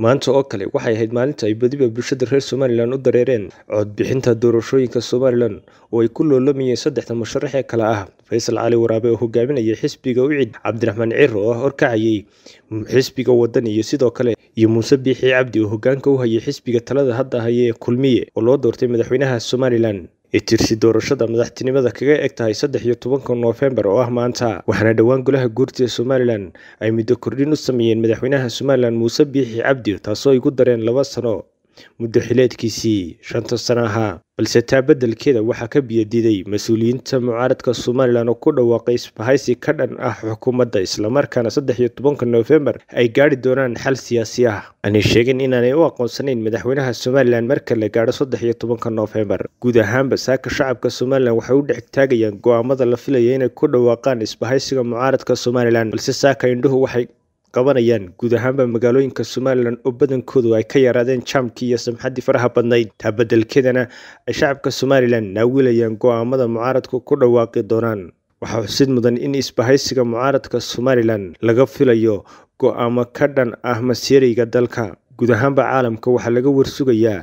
maanta oo kale waxay ahayd maalinta ay badiba bulshada reer somalilan u dareereen codbixinta doorashooyinka somalilan oo ay ku loolamayeen saddexda musharax ee kale ah faysal cali waraabe oo hogaaminaya xisbiga ucid cabdiraxmaan ciro oo horkacayay xisbiga wadan iyo sidoo kale iyo muuse biixii cabdi oo hogaanka u hayay xisbiga talada hadda haye ee kulmiye oo loo doortay madaxweynaha somalilan tirsi doorashada madaxtinimada kaga eg tahay saddex iyo tobanka noofembar oo ah maanta waxaana dhowaan golaha guurtida somalilan ay muddo kordhin u sameeyeen madaxweynaha somalilan muuse biixi cabdi taasoo igu dareen laba sano muddo xileedkiisii shanta sano ahaa balse taa beddelkeeda waxaa ka biyadiday mas-uuliyiinta mucaaradka somalilan oo ku dhawaaqay isbahaysi ka dhan ah xukuumadda islamarkaana saddex iyo tobanka nofembar ay gaari doonaan xal siyaasi ah aanay sheegin inaanay u aqoonsanayn madaxweynaha somalilan marka la gaadho saddex iyo tobanka nofembar guud ahaanba saaka shacabka somalilan waxay u dhex taagayaan go-aamada la filaya inay ku dhawaaqaan isbahaysiga mucaaradka somalilan balse saaka indhuhu waxay qabanayaan guud ahaanba magaalooyinka somalilan oo badankoodu ay ka yaraadeen jaamkii iyo samxaddii faraha badnayd tabadelkedana ay shacabka somalilan naawilayaan go'aamada aamada mucaaradku ku dhawaaqi doonaan waxaa xusid mudan in isbahaysiga mucaaradka somalilan laga filayo go'aamo ka dhan ah masiirayga dalka guud ahaanba caalamka waxaa laga warsugayaa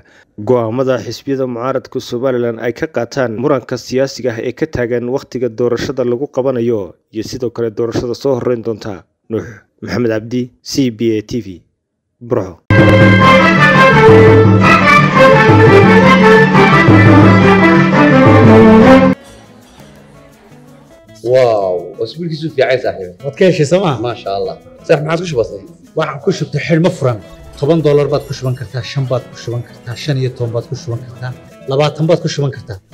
go'aamada xisbiyada mucaaradka somalilan ay ka qaataan muranka siyaasiga ah ee ka taagan wakhtiga doorashada lagu qabanayo iyo sidoo kale doorashada soo horreyn doonta nuux maxamed cabdi c b a t v burco واو اسبوعك يسوف يا عيسى حبيبي ما تكيش سما ما شاء الله صح معك شو بسيط waxaan ku shubtay xirmo furan toban doolar baad ku shuban kartaa shan baad ku shuban kartaa shan iyo toban baad ku shuban kartaa labaatan baad ku shuban kartaa